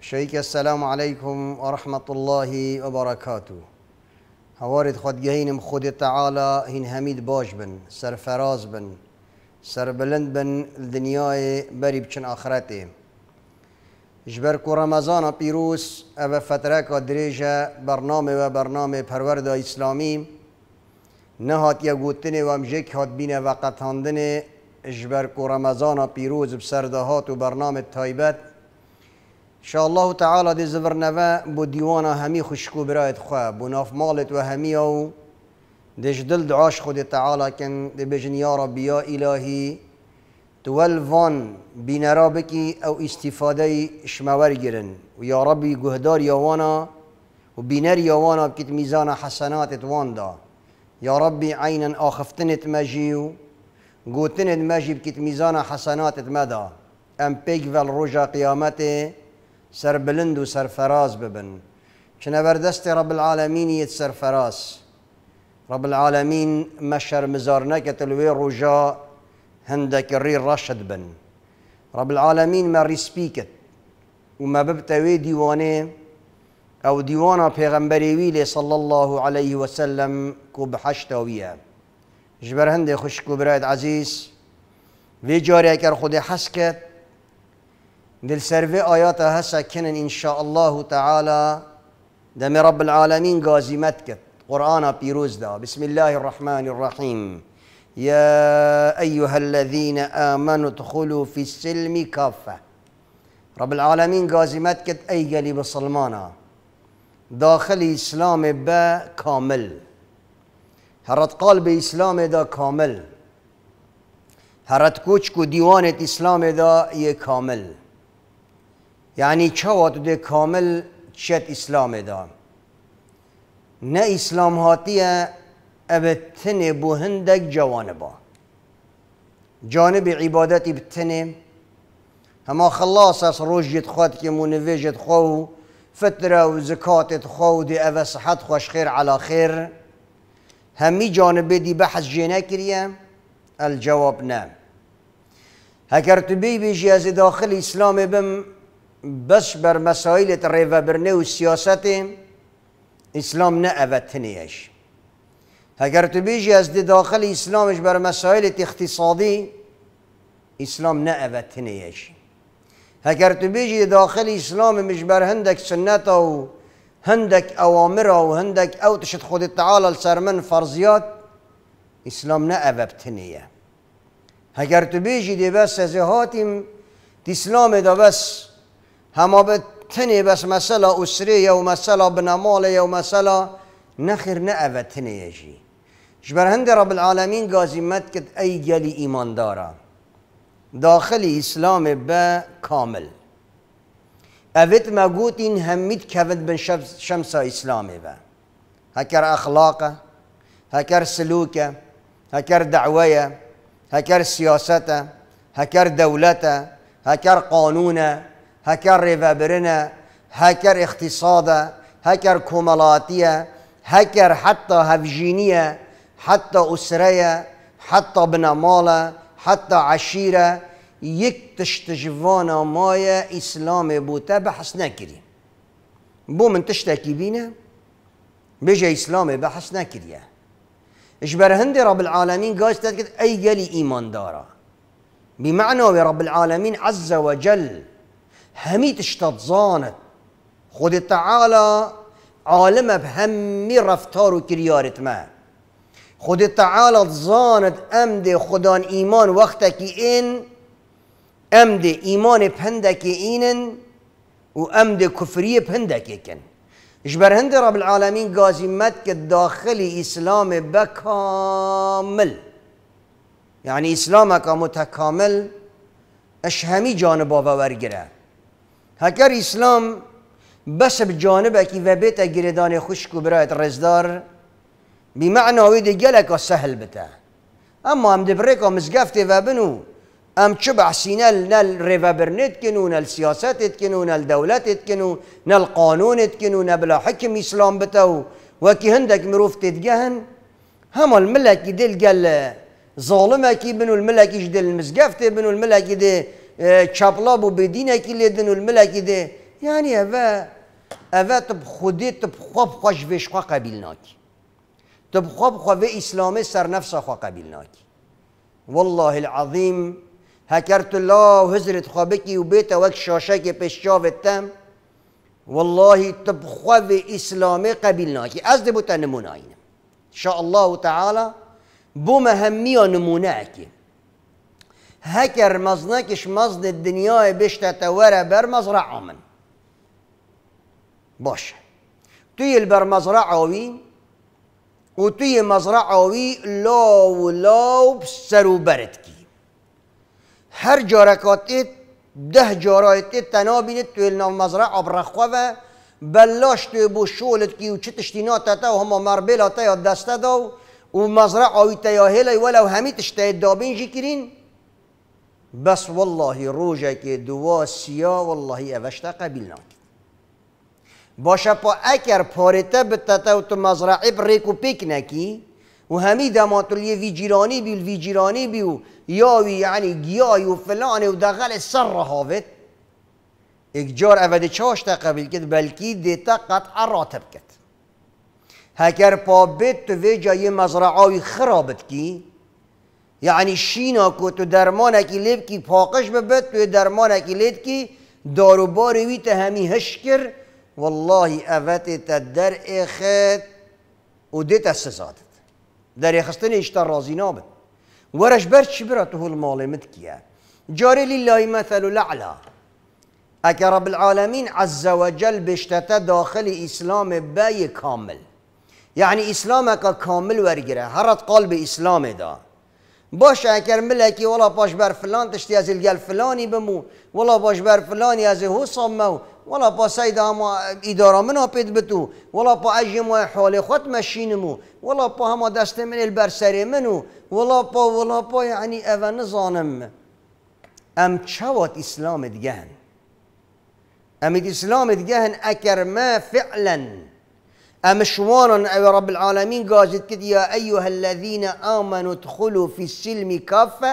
شیخ السلام علیکم و رحمت الله و برکاته هوارد گهینم خود تعالی هین همید باش بن سرفراز بن سربلند بن دنیای بری بچن آخرته جبر کو رمضان پیروس او فتره کا دریجه برنامه و برنامه پرورد اسلامی نهات یا گوتنه و امجک هات بینه و قطاندنه جبر کو رمضان پیروز بسردهات و برنامه تایبت شاء الله تعالى دي زبرنوه بو ديوانا همي خشكو برايت خواه بو ناف مالت و همی و دش دل دعاش خود تعالى كن دي بجن يا رب يا إلهي تول وان بینرا او استفاده شماور گرن و یا ربی گهدار یوانا و بنر یوانا بکت میزان حسنات وان دا یا ربی آخفتنت مجیو گوتنت مجی بکت میزان حسنات مدا ام بيك ول قيامته بلند و فراز ببن رب العالمين يت سر فراز رب العالمين مشر مزار الوي لێ هندك ري رشد بن العالمين ما مە وما ومە ببتەوێ دیوانێ او ديوانا پێغەمبەرێوی لێ صلى الله عليه وسلم کو بەحشتەویە جبر ber hindê xuşk û birayet ezîz vê cariyekir xudê hes ket دل سرفي آيات هسا شاء الله تعالى دم رب العالمين قازي متكت قرآن بيروز دا بسم الله الرحمن الرحيم يا أيها الذين آمنوا ادخلوا في السلم كافة رب العالمين قازي متكت أي قلي بصلمانا داخل إسلام با كامل هرت قال إسلام دا كامل هرت كوچكو ديوانة إسلام دا يكامل كامل یعنی چه کامل چت اسلام دام نه اسلام هاتیه ابتنه بو هندک جوانبا جانب عبادت ابتنه هما خلاص از روشت خود که منویجت خو فتره و زکات خودی دی اوه صحت خوش خیر علا خیر همی جانب دی بحث جنه کریم الجواب نه هکر تو بی بیجی از داخل اسلام بم بس بر مسائل ریوه برنه و سیاست اسلام نه اوتنیش اگر تو بیجی از دی داخل اسلامش بر مسائل اقتصادی اسلام نه اوتنیش اگر تو بیجی داخل اسلامش بر هندک سنت او هندک اوامر و هندک او تشت خود سرمن فرضیات فرضیات اسلام نه اگر تو تبیجی دی بس زهاتم دی اسلام دا بس هما بتني بس مسألة أسرية ومسألة بنمالية ومسألة نخر نأبة تني يجي جبر هند رب العالمين قازي متكت أي جلي إيمان دارا داخل إسلام با كامل أفت ما إن هميت كفت بن شمس إسلامي با هكر أخلاقه هكر سلوكه هكر دعويه هكر سياسته هكر دولته هكر قانونه هكر ريفابرنا هكر اقتصادا هكر کۆمەڵاتیە هكر حتى هفجينيا حتى ئوسرەیە حتى بنمالا حتى عشيرة يك تشتجفانا مايا إسلام بوتا بحسنا كريم بو من بينا بینە إسلام بحسنا كريم اجبر هندي رب العالمين قاس تتكت أي ئەی إيمان دارا بمعنى رب العالمين عز وجل اشتاد زانت خود تعالی عالم به همی رفتار و کریارت ما خود تعالی زاند امد خدان ایمان وقتا که این امد ایمان پندک اینن و امد کفری پندک کن اش هند رب العالمین قازمت که داخل اسلام بکامل یعنی اسلام که متکامل اش همی جانبا باور گره حکر اسلام بس اکی و بیت گردان خشک و برایت رزدار بی معناوی دی گلک سهل بته اما ام دبرک مزگفت و بنو ام چه بحثینا نل ریوبرنت کنو نل سیاستت کنو نل دولتت کنو نل قانونت کنو نبلا حکم اسلام و وکی هندک مروف تدگهن هم الملکی دل گل کی بنو الملکیش دل مزگفت بنو الملکی دل چپلا بو بدینه کی لیدن الملکی ده یعنی اوه اوه تب خودی تب خواب خوش وش خواه قبیل ناکی تب خواب خواه اسلام سر نفس خواه قبیل ناکی والله العظیم هکرت الله حضرت خوابکی و بیت وک شاشک پیش تم والله تب خواب اسلام قبیل ناکی از دبوتا نمونه اینه شاء الله تعالی بو مهمی نمونه اکی هکر مەزنەکیش مەزنی دنیای بشتێتە بر مزرعه من باشه توی بەرمەزرە ئاوی و توی مزرع ئاوی لا و لاو سەر و بەرتکی هر جارەکاتێت ده جارایێت تو توێ ناو مزرعه ئابڕەخواە بلاش توێ بو شولت و چ تشتی ناتەتە و هەمە مەربێلاتە یا دسته و و مەزرە ئاویتە یا هێلەی وەلە و هەمی دابینجی بس والله روجه که دوا سیا والله اوشتا قبیل باشا باشه پا اگر پارته بتتا و تو مزرعه بریک و پیک نکی و همی دماتلیه وی جیرانی بیل وی جیرانی بیو یاوی یعنی گیای و فلان و دغل سر هاوت یک جار اول چاشتا قبیل کد بلکی دیتا قطع راتب کد هکر پا بیت تو وی جای مزرعه خرابت کی یعنی شینا که تو درمانکی لیب کی پاقش ببد تو درمانکی لید کی دارو باروی تا همی هش کر والله اوت تا در اخت و دیتا سزادت در اخستن اشتا رازی نابد ورش برد چی برا تو مد کیه جاری لله مثل لعلا اگر رب العالمین عز و جل بشتت داخل اسلام بای کامل یعنی اسلام کا کامل ورگره هرات قلب اسلام دا باش اگر ملکی ولا باش بر فلان تشتی از الگل فلانی بمو ولا باش بر فلانی از مو ولا با سید اما اداره من پید بتو ولا با اجم و حال خود مشینمو ولا با هم دست من البرسری منو ولا با ولا با یعنی اوه نظانم ام چوات اسلام دیگه امید ام اسلام دیگه اكر اگر ما فعلاً أمشوانا أي رب العالمين قازت كد يا أيها الذين آمنوا ادخلوا في السلم كافة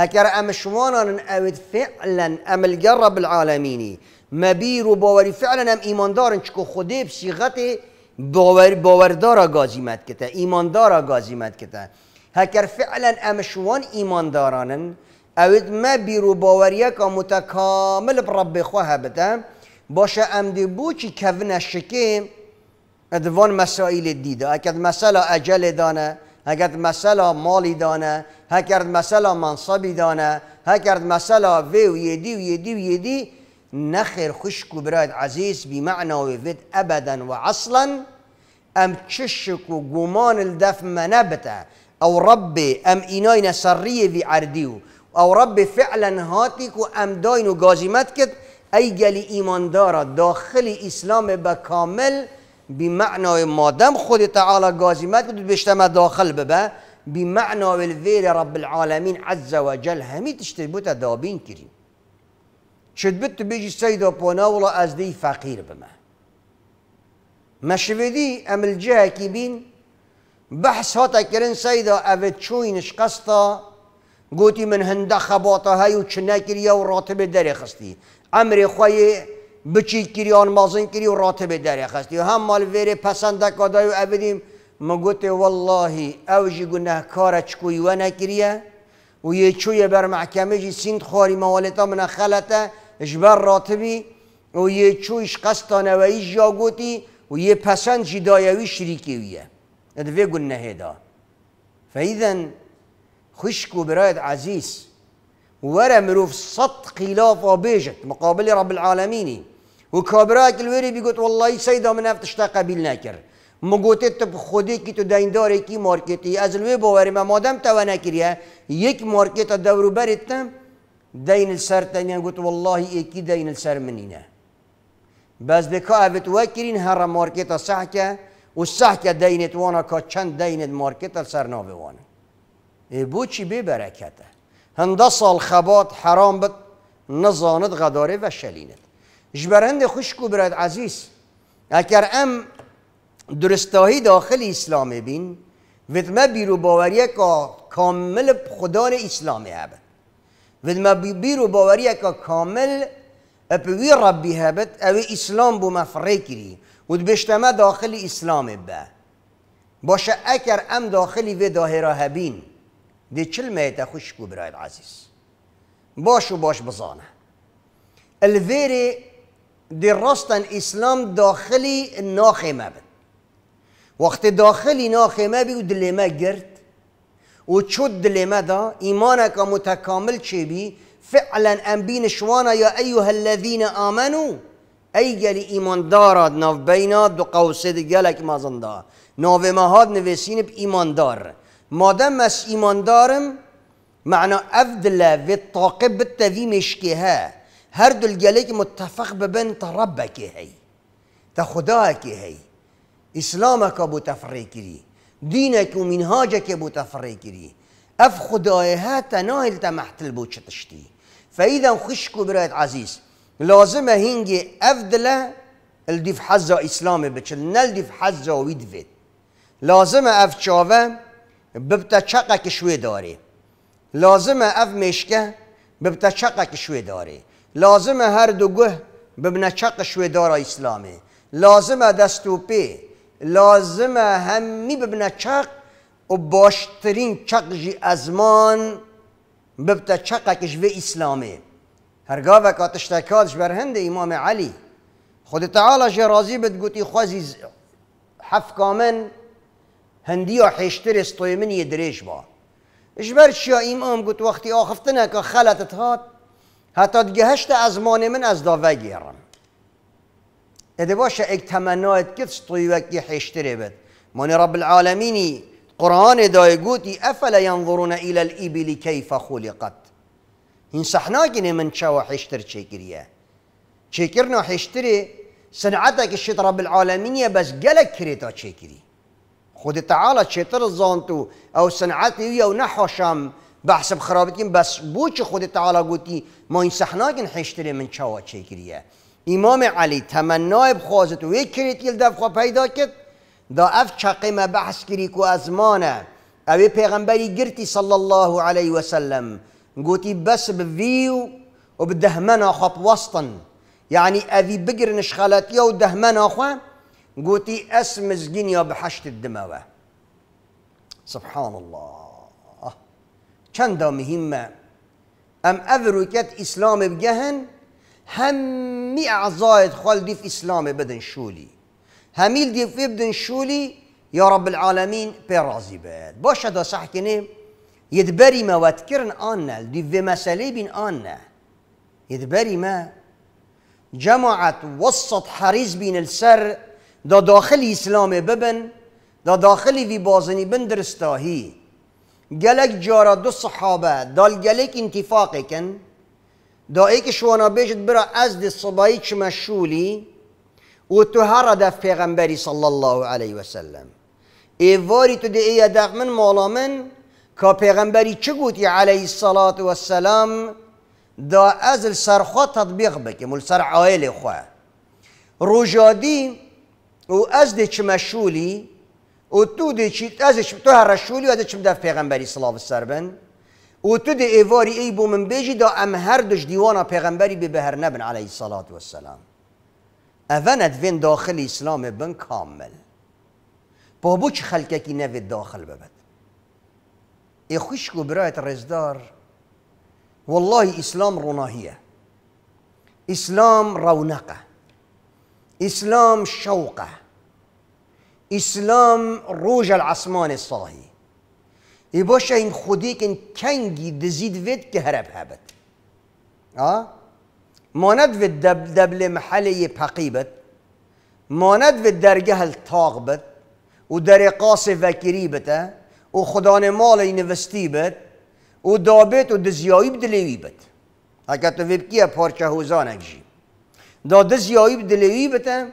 هكذا أمشوانا أو فعلا أم الجرب العالمين ما بيرو باوري فعلا أم إيمان دارن شكو خده بصيغته باور باور دارا باوردارا مات كتا إيمان دارا مات كتا هكذا فعلا أمشوان إيمان دارانن أو ما بیرو باوریه که برب خواه بتا باشا أم بو چی کونه شکه ادوان مسائل دیدا اگر مثلا اجل دانه اگر مثلا مالی دانه هکرد مثلا منصبی دانه هکرد مثلا وی و یدی و یدی و یدی نخیر خشک و عزیز بمعنى ود ابدا اصلا ام تششك و گمان الدف منبته او ربي ام اینای سريه في عرديو او ربي فعلا هاتيك ام داینو گازیمت کت اي گلی ايمان داخل اسلام کامل بمعنى مادام خود تعالى ما تقدر بيشتما داخل ببا بمعنى الفير رب العالمين عز وجل همي تشتبوت دابين كريم بت بيجي السيد بونا ولا أزدي فقير بما ما شفيدي أم الجهة كيبين بحث هاتا كرن سيدا أفت شوينش قصتا قوتي من هندخ باطا هاي وشناكريا وراتب داري خستي أمري خويه کری آن کری و راتب داری خستی و هم مال ویره پسند آدای و ابدیم مگوته والله او جی گناه کار چکوی و نکریه و یه چوی بر محکمه جی سیند خواری موالتا من خلطه اجبر راتبی و یه چویش قصدانه و ایش جاگوتی و یه پسند جی دایوی شریکی ویه ادوه هدا دا فایدن خشکو برایت عزیز ورمروف مروف صد خلاف بیجت مقابل رب العالمینی و کابرا اکلوری بیگوت والله سیدا من افتشتا قبیل نکرد مگوته تو خودی که تو دیندار کی مارکتی از الوی باوری ما مادم تو نکریه یک مارکت دورو برتم دین سر تنیم گوت والله اکی دین سر منینه بس که اوت وکرین هر مارکت صح و صح دینت وانا که چند دینت مارکت سر وانا وانه بو چی بی برکته هنده سال خبات حرام بد نزاند غداره و شلینت جبرند خوش براد عزیز. اگر ام درستاهی داخل اسلام بین ودما بیرو باوریه که کامل خدان اسلام هبت ودما بیرو باوریه که کامل اپوی ربی هبت او اسلام بو مفره کری و بشتمه داخل اسلام به باشه اگر ام داخلی و داهره هبین دی چل میت خوشکو عزیز باش و باش بزانه الویره راستن اسلام داخلي ناخي ما بن وقت داخلي ناخي ما بي ودلي ما قرت وتشد ما دا إيمانك متكامل شبي فعلا أم بين شوانا يا أيها الذين آمنوا أي جلي إيمان دار ناف بينا دو قوسد جلك ما زندا ناف ما هاد نفسين بإيمان دار ما دام مس إيمان دارم معنى أفضل في الطاقب التذي مشكها هر دل که متفق ببن تا رب هی تا خدا که هی اسلام که بو تفریه کری دین که و منهاج که بو کری اف خدای ها تناهل تا محتل بو چتشتی فإذا خشكو برایت عزیز لازم هنجي أفدلة الديف اسلام بچل بتشل نلديف حزة ويدفيد لازم اف چاوه ببتا شقک کشوه داره، لازم اف مشکه ببتا شقک کشوه داره، لازم هر دو گه ببنه چقش و دارا اسلامی لازم دست و پی لازم همی ببنه چق و باشترین چق جی ازمان ببتا چقکش و اسلامی هرگاه و بر برهند امام علی خود تعالی جه راضی بد گوتی خوازی حف کامن هندی و حشتر استویمنی یه دریش با اش برچیا امام گوت وقتی آخفتنه که خلطت هات حتی دیگه هشت ازمان من از دا وگیرم اده باشه ایک تمنایت گفت توی وکی حشتره بد مانی رب العالمینی قرآن دای گوتی افلا ینظرون الی الابل کیف خلقت این سحناگینه من چاو حشتر چکریه چکرنا حشتره صنعتا که شد رب العالمینی بس گلک کریتا چکری خود تعالی چتر زانتو او صنعتی او نحوشم بحث خرابتیم بس بو چه خود تعالی گوتی ما این صحناگن حشتر من چوا چکریه امام علی تمنای بخوازت و یک کریتیل دفقا پیدا کرد دا اف ما بحث کری کو از مانه اوی پیغمبری گرتی صلی الله علیه و سلم گوتی بس بویو و بدهمنا خب وسطن یعنی اوی بگر اشخالاتی و دهمنا خو گوتی اسم زگین یا بحشت الدموه سبحان الله چندا مهمه ام افروکت اسلام بگهن همی اعضای خال دیف اسلام بدن شولی همیل دیف بدن شولی یا رب العالمین پر راضی باشه دا صح کنیم یدبری ما واتکرن آنا مسئله بین بین آنا یدبری ما جمعت وسط حریز بین السر دا داخل اسلام ببن دا داخل بازنی بن بندرستاهی گلک جارا دو صحابه دال گلک انتفاق کن دا ای که شوانا برا از دی صبایی چه مشولی و تو هر دف پیغمبری صلی الله علیه وسلم واری تو دی ای دق من مالا من که پیغمبری چه گوتی علیه الصلاة والسلام دا از سرخواه تطبیق بکم مل سر عائل خواه روجادی و از دی چه تو ئۆتودێکی ئازێکم تۆ هەڕەشولی ئەدەچم صلی الله پیغمبری بن و تو دی ایواری ای بوم من بیجی دا دش دیوانا پیغمبری به بهر نبن علی صلوات و سلام. اوند ئەدوێن داخل اسلام بن کامل با خلق کی نه داخل بود ای خوش و رزدار رضدار والله اسلام روناهیه اسلام رونقه اسلام شوقه اسلام روج العصمان صاحی. ای باشه این خودی که کنگی دزید وید که هرب هبت آه؟ ماند و دب دبل محله پقی بد ماند و درگه التاق بد و در قاس وکری بد و خدان مال اینوستی بد و دابت و دزیایی بدلیوی بد اگر تو ویب پارچه هوزان اگجی دا دزیایی بدلیوی بد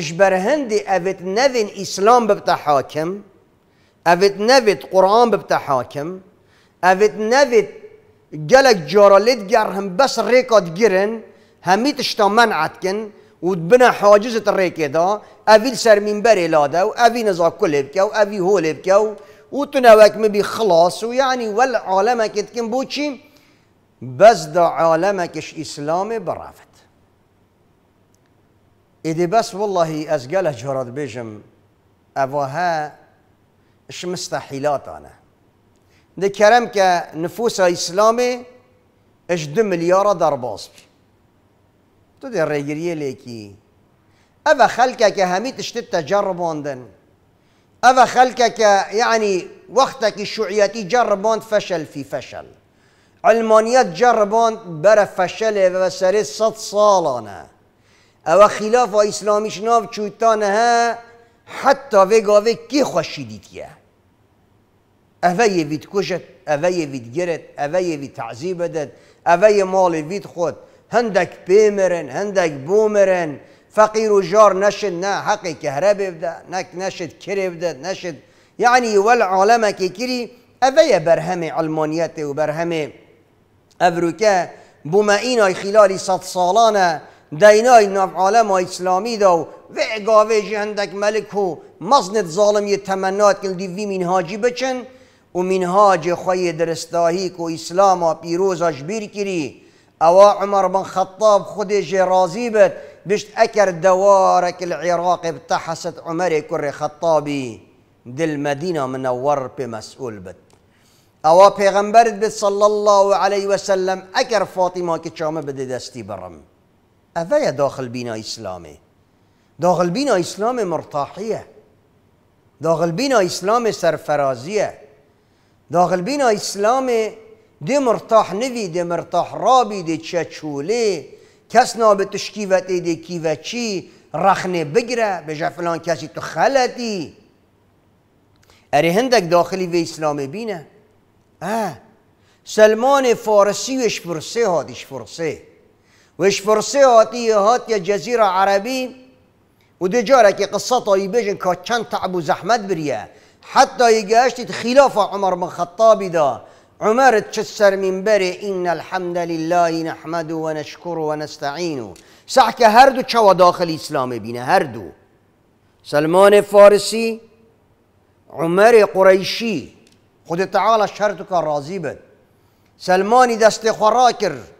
اش برهندي افت نذن اسلام حاكم افت نذت قران حاكم افت نذت جلك جاراليت جارهم بس ريكا تجرن هميت اشتا منعتكن وتبنى حاجزة الريكة دا افي سر من بري لادا وافي نزا كلبك بكا وافي هو وتناوك مبي خلاص ويعني والعالمك تكن بوتشي بس دا اش اسلامي برافت إذا بس والله أزقاله جرات بيجم أبوها إش مستحيلات أنا دي كرم كنفوس إسلامي إش دو مليار درباس بي تو دي ريجريه ليكي أبا خلقك كهمي تشتت تجربون دن أبا خلقك يعني وقتك الشعياتي جربون فشل في فشل علمانيات جربون برا فشل بسري صد أنا او خلاف و اسلامیش شناف چوتان ها حتی و کی خوشی که اوه وید کشت اوه وید گرت اوه وید تعذیب داد اوه مال وید خود هندک پیمرن هندک بومرن فقیر و جار نشد نه حق کهره بده نه نشد کره نشد یعنی عالم که کری اوه برهم علمانیت و برهم ابروکه بما های خلال صد سالانه ديناي ناف عالم اسلامي و وقاوه جهندك ملك هو مزند ظالم يتمنات كل ديوي منهاجي بچن و منهاج خوی درستاهی کو اسلام و پیروز اجبیر کری او عمر بن خطاب خودش راضی بد بشت اکر دوارك العراق بتحست عمر کر خطابی دل مدینه منور بمسؤول مسئول بد او پیغمبرت بد صلی الله علیه وسلم اکر فاطمه که چامه بده دستی برم اوه داخل بینا اسلامه داخل بینا اسلام مرتاحیه داخل بینا اسلام سرفرازیه داخل بینا اسلام ده مرتاح نوی دی مرتاح رابی چه چچوله کس نابه تشکیوت و کیوچی رخنه بگره به فلان کسی تو خلطی اره هندک داخلی به اسلام بینه اه سلمان فارسی وش فرسه هادش فرسه وش فرصه هاتی هات یا جزیره عربی و دجاره که قصه تایی بیجن که چند تعب و زحمت بریه حتی گشتید خلاف عمر بن خطابی دا عمر تشسر من بره ان الحمد لله نحمد و نشکر و نستعین سعی که هر دو چوا داخل اسلام بینه هر دو سلمان فارسی عمر قریشی خود تعالی شرط که راضی بد سلمانی دست خورا کرد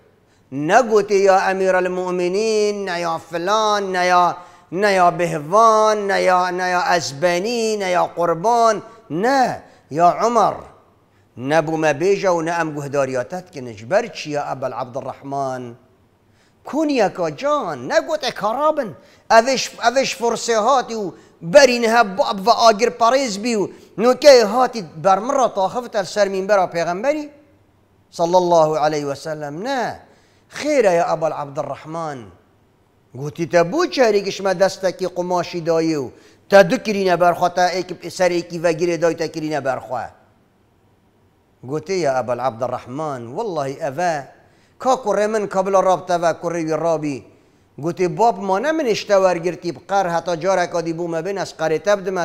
نقوتي يا أمير المؤمنين نيا فلان نيا نيا بهفان نيا نيا اسباني نيا قربان نا يا عمر نبو ما بيجا ونأم قهدارياتات كنش يا أبا العبد الرحمن كون يا كاجان نقوت كرابن أفش أفش فرصة هاتي وبرينها اب وآجر باريز بيو نوكي هاتي برمرة طاخفت السر من برا بيغمبري صلى الله عليه وسلم نه خیره یا تا بو گوتیتە بوو چاریکشمە کی قماشی کرینه و تا سر و وگیر دای تا کرینه بەرخوا گوتی یا الرحمن، والله واللهی که کاکوڕێ من و ڕابتەە وی رابی گوتی ما منیشتە وەرگرتی بقەر هەتا جاره کادی بوومە بین ئەس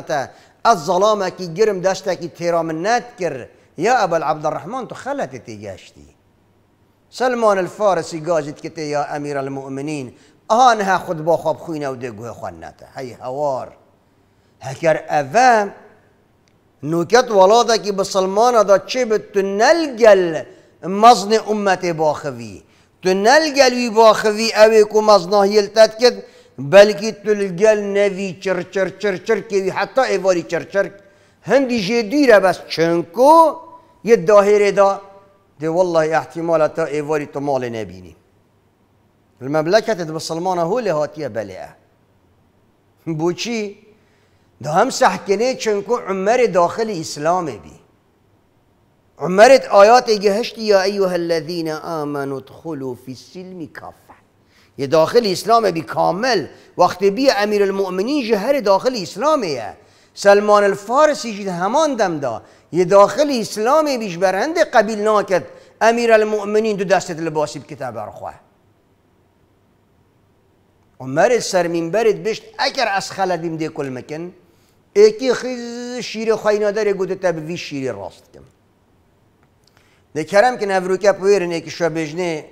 تا از ظلامه که گرم کی تێرا من نەت کر یا عبد الرحمن تو خەلەتی گشتی سلمان الفارسی گازید که یا امیر المؤمنین آنها خود با خواب خوینه و دگوه خوانته هی هوار هکر اوه نوکت ولاده که به سلمان دا چه به نلگل مزن امت باخوی نلگل وی باخوی اوی کو مزنه یلتت کد بلکی لگل نوی چر چر چر چر که حتی ایواری چر چر هندی جدیره بس چنکو یه داهره دا دي والله احتمال تا ايواري تو مال نبيني المملكة المسلمان هو اللي هاتيه بلئة بوشي ده هم سحكيني چنكو عمر داخل اسلام بي عمرت آيات گهشتی يا أيها الذين آمنوا ادخلوا في السلم كافة یه داخل اسلام بكامل وقت بي أمير المؤمنين جهر داخل يا سلمان الفارسی جید همان دا یه داخل اسلام بیش برند قبیل ناکت امیر المؤمنین دو دستت لباسی کتاب و مرد سرمین برد بشت اگر از خلدیم دی کل مکن ایکی خیز شیر خوینا داره گوده تا به شیر راست کم کرم که نوروکه پویرن ایکی شو بجنه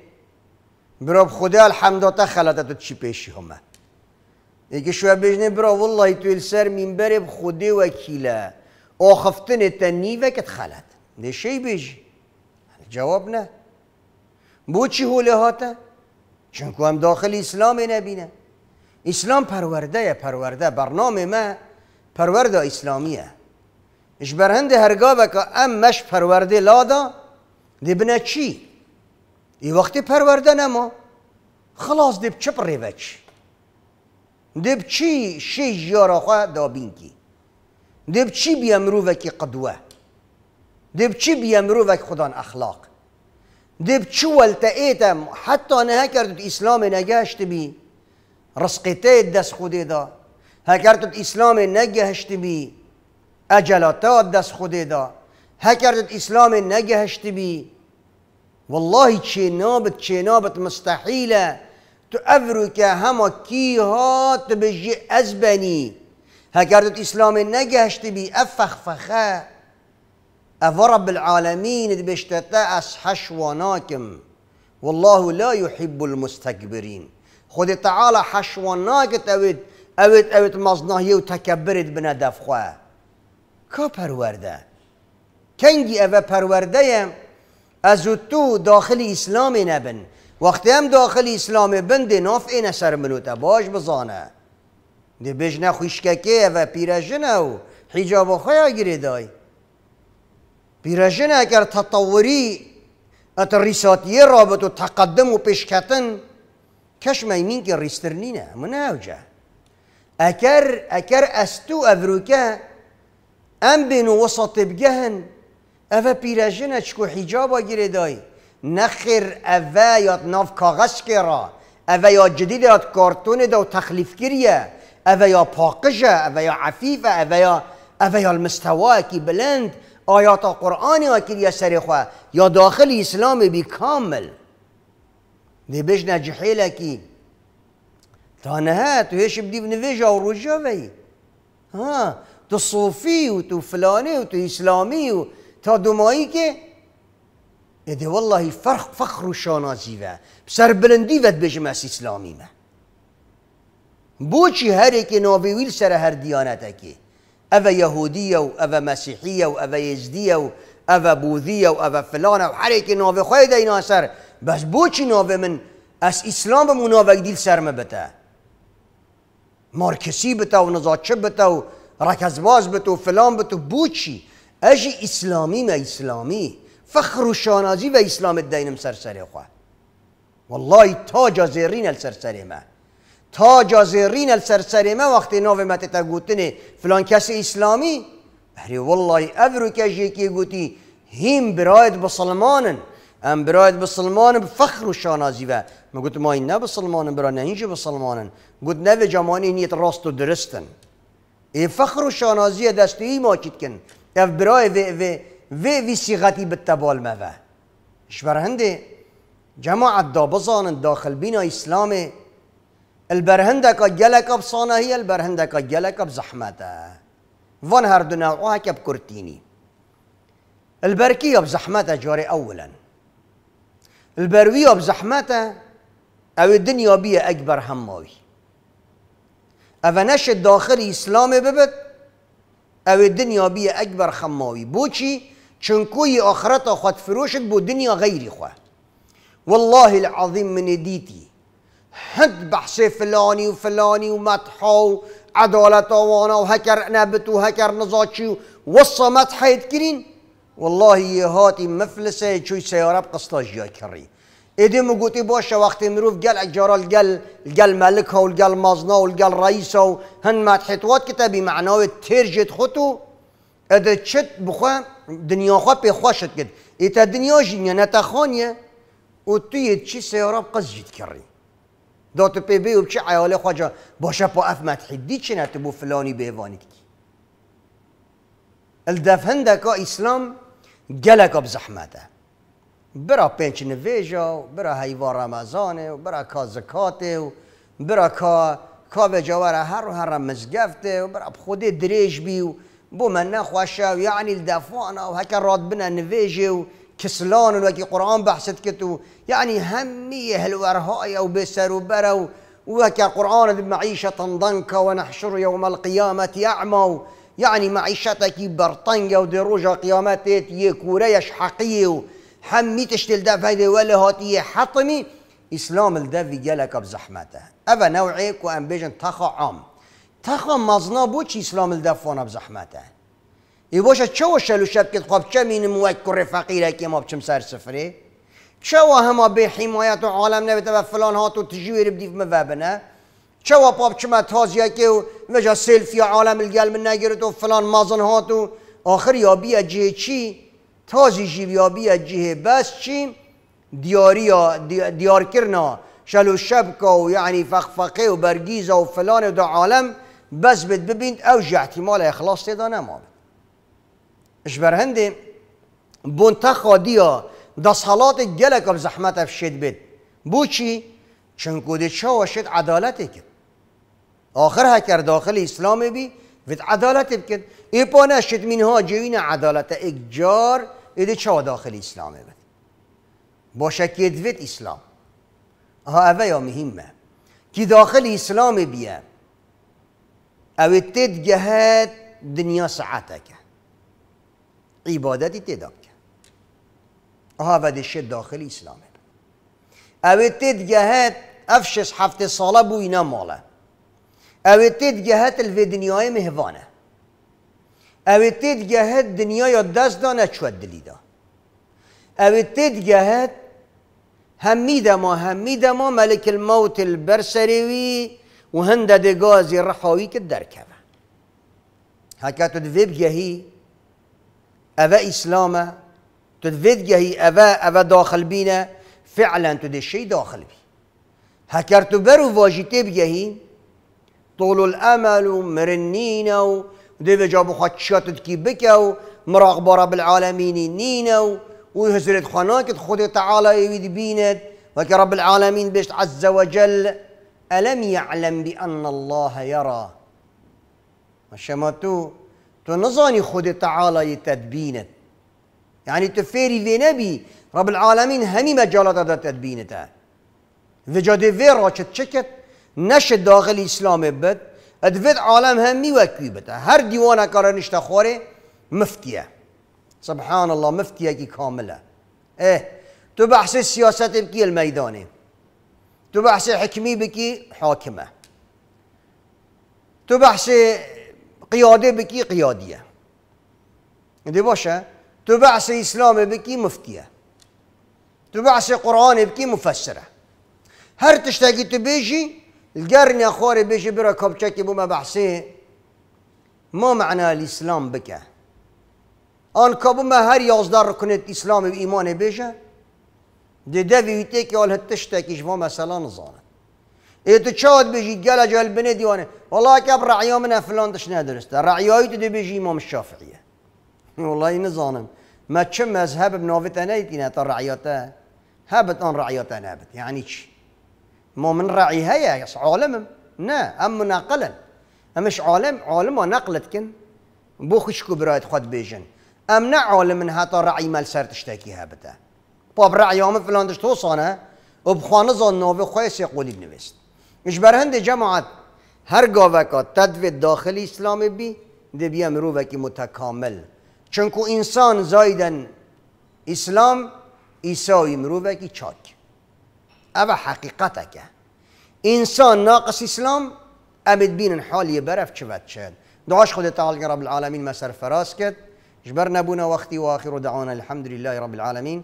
براب خدا الحمداتا خلاتتو چی پیشی همه یکی شو بجنه برا والله تو سر منبر خود وکیله آخفتن تنی وکت خلط نشه بجی جواب نه بو چی حوله هاته؟ چون هم داخل اسلام نبینه اسلام پرورده پرورده برنامه ما پرورده اسلامیه اش برهند هرگاه بکا ام مش پرورده لادا دبنه چی؟ ای وقتی پرورده نما خلاص دب چپ ریوچ دبچی کی یاراخوا دابینگی دبچی رو وکی قدوه دبچی رو وکی خدان اخلاق ولت ایتم حتی نه کردت اسلام نگشت بی رسقیته دست خودیدا دا هکردت اسلام نگهشت بی اجلاتا دست خودیدا دا هکردت اسلام نگهشت بی والله چه نابت چه نابت مستحیله تو که همه تعبرک هما کیهات ها اسلام اسلام نگشت بی افخ فخه او رب العالمین بشتتا از حشواناکم والله لا یحب المستکبرین خود تعالى حشوناكت اوید اوید أويت و تکبرید بنا دفخوا كا پرورده کنگی اوه پرورده از تو داخل اسلام نبن وقتی هم داخل اسلام بند ناف این سر منوتا باش بزانه دی بجنه خوشککه و پیرجنه و حجاب خویا گیری دای پیرجنه اگر تطوری ات ریساتی رابط و تقدم و پیشکتن کش مینین که ریسترنینه منه اوجه اگر اگر استو ابروکه ام بین وسط بگهن او پیرجنه چکو حجابا گیری دای نخیر اوه یا ناف کاغش کرا اوه یا جدید یا کارتون دو تخلیف کریه اوه یا پاقشه اوه یا عفیفه اوه یا اوه یا المستوی کی بلند آیات قرآن یا کریه سری خواه یا داخل اسلام بی کامل دی بش نجحیله کی تا نه تو هیش بدیب و ها تو صوفی و تو فلانه و تو اسلامی و تا دمایی که ئێدێ والله فخر فخر و شانازیوە هر بەت بێژمەس سر هر هەرێکی نۆبیویل او هر او او یهودی و او مسیحی و او یزدی و او بودیە و هر فلان و هەرێکی نۆڤێ اینا سر بس بوچی ناو من اس اسلام بم و نۆڤێک دیل سر بتا مارکسی بتا و نزاچ بتا و رکزباز بتا و فلان بتا بوچی اجی اسلامی ما اسلامی فخر و شانازی و اسلام دینم سرسره خواه والله تا جازرین السرسره ما تا جازرین السرسره ما وقتی نوی مت تا فلان کس اسلامی بحری والله ابرو کشی که گوتی هیم براید بسلمانن ام براید بسلمان بفخر و شانازی و ما گوت ما این نه برا نه اینجا بسلمانن گوت نه جمانی نیت راست و درستن ای فخر و شانازی دستی ما کن اف برای و, و وی وی سیغتی به تبال موه اشبر جماعت دا داخل بین اسلام البرهندکا البرهنده که البرهندکا گلکا زحمته وان هر دو نوعها که بکرتینی جاری اولا. البروی أولا زحمت. او دنیا الدنيا بيها أكبر او نش داخل اسلامه ببت او الدنيا اکبر خماوی خماوی چی؟ چونکوی آخرت خود فروشت بو دنیا غیری خواه والله العظيم من ديتي حد بحث فلاني وفلاني فلانی و وانا وهكر عدالت آوانا و نبت و وصا مدحیت يتكرين والله يهاتي هاتی مفلسه چوی سیارب قسطاجیا کری ادم مقوتي باشا وقت مروف قال اجارة القل القل ملكها والقل مزنا گل مازنا هن مدحیت كتابي کتابی ترجت خطو اده تشت بخواه دنیا خواه پی خواشت کرد ایتا دنیا جنیا نتخانیه و توی چی قز جید کردی دا تو پی بی چه عیاله خواجا باشه پا اف مدحیدی چی چه نتبو فلانی بیوانی دکی الدف که اسلام اب بزحمته برا پنج نویجا و برا حیوان رمضانه و برا که زکاته و برا که به جوار هر و هر مزگفته و برا خود دریج بیو بو منا خوشا يعني لدافونا وهكا راد بنا نفيجي و وكي قرآن بحثت كتو يعني همية هالورهاية وبسر و هكا قرآن بمعيشة ضنكا ونحشر يوم القيامة أعمى يعني معيشتك برطنجة ودروجة قيامتك يكوريش حقيقي تشتل تلدف دي ولا هاتي حطمي اسلام الدفي جالك بزحمته افا نوعيك وان بيجن تخا عام تخوا بو چی اسلام اب بزحمته ای باشه چه و شلو شب که خواب چه مینم وک کره فقیره که ما بچم سر سفره چه و همه به حمایت و عالم نبیت و فلان هات تو تجویر بدیف مبابنه چه و پاپ چما تازیه که و مجا سلفی عالم الگلم نگیرد و فلان مازن ها و آخر یابی جه چی تازی جیب یابی جه بس چی دیاریا دیار کرنا شلو شبکه و یعنی فقفقه و برگیزه و فلان و عالم بس بد ببین او احتمال اخلاص تیدا نمامد اش هنده بونتا ها دا صلات زحمت افشید بد بو چی؟ چون چه واشید عدالتی کرد آخر هکر داخل اسلام بی وید عدالت بکد ای مین منها جوین عدالت جار ایده چه داخل اسلام بد باشه که اسلام ها اوه یا مهمه که داخل اسلام بیه او تد جهات دنيا ساعتك عبادتي تدك هذا الشيء داخل الاسلام او تد جهات افشس حفت صلاة بوينا ماله او تد جهات الفي دنياي مهوانه او تد جهات دنيا يدس دانا دانه ليدا او تد جهات هميدا ما هميدا ما ملك الموت البرسريوي وهند ده غازي رحاوي كدر درکه هكا تدفيد جهي اوه إسلاما تدفيد جهي أبا اوه داخل بينا فعلا تدشی داخل بي هكا تو برو واجیتی بگهی طول الامل ومرنين مرنین بجابو دیو جابو خواد شاتت مراقب رب العالمين نينو و خناك هزرت تعالى يويد بينات وكرب العالمين بشت عز وجل ألم يعلم بأن الله يرى ما شما تو تو نزاني خود تعالى يتدبينت يعني تفيري في نبي رب العالمين همي مجالات دا تدبينتا في جاده في راشد شكت نشد داخل الإسلام بد ادفت عالم همي وكوي بده هر ديوانا كارنشتا خوري مفتيه سبحان الله مفتيه كي كامله ايه تو بحث السياسات بكي الميداني تو حكمي بكي حاكمة تو بحشي قيادة بكي قيادية دي باشا تو بحشي إسلام بكي مفتية تو بحشي قرآن بكي مفسرة هر تشتاقي تبيجي القرن يا خوري بيجي برا كوبشكي بما بحسي ما معنى الإسلام بكي آن که ما هر يازدار ركنت اسلام بإيمان بيجي دي دافي تيكي ولا تشتكي شفو مثلا نظانا اي تشاهد بيجي قال أجل البني ديوانه والله كاب رعيو من فلان تشنا درسته رعيو دي بيجي إمام الشافعية والله نظانم ما تشم مذهب بنوفت أنا يتينا ترعيوتا هابت أن رعيوتا نابت يعني شي مو من رعي هيا عالم نا أم ناقلا أمش عالم عالم ونقلت كن بوخش كبرات خد بيجن أم نا عالم من هاتو رعي مال سر تشتكي هابتا پاپ رعیام تو سانه و بخانه زان ناوه خواه سیقولی نویست مش برهند جماعت هر گاوکا تدوی داخل اسلام بی ده بیا مرو وکی متکامل چونکو انسان زایدن اسلام ایسای رو وکی چاک او حقیقت که انسان ناقص اسلام امید بینن حالی برف چود شد دعاش خود تعالی رب العالمین مسر فراس کد، جبر نبونا وقتی و آخر دعوانا الحمد لله رب العالمین